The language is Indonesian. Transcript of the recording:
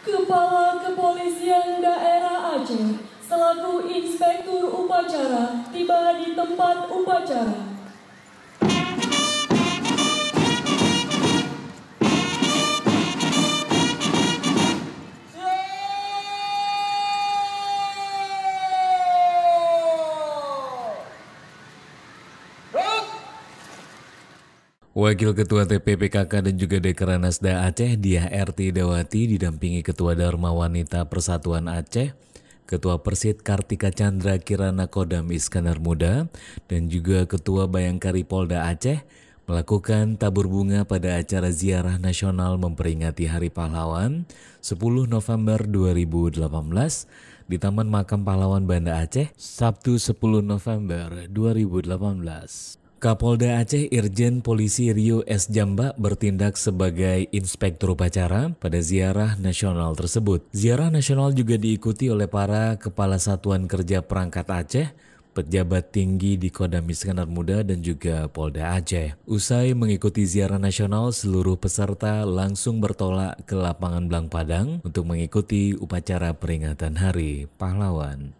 Kepala Kepolisian Daerah Aceh selaku Inspektur Upacara tiba di tempat upacara. Wakil Ketua TPPKK dan juga Dekranasda Aceh, Diah RT Dawati didampingi Ketua Dharma Wanita Persatuan Aceh, Ketua Persit Kartika Chandra Kirana Kodam Iskandar Muda, dan juga Ketua Bayangkari Polda Aceh melakukan tabur bunga pada acara ziarah nasional memperingati Hari Pahlawan 10 November 2018 di Taman Makam Pahlawan Banda Aceh, Sabtu 10 November 2018. Kapolda Aceh Irjen Polisi Rio S. Jamba bertindak sebagai inspektur upacara pada ziarah nasional tersebut. Ziarah nasional juga diikuti oleh para kepala satuan kerja perangkat Aceh, pejabat tinggi di Kodam Iskandar Muda dan juga Polda Aceh. Usai mengikuti ziarah nasional, seluruh peserta langsung bertolak ke lapangan Blang Padang untuk mengikuti upacara peringatan Hari Pahlawan.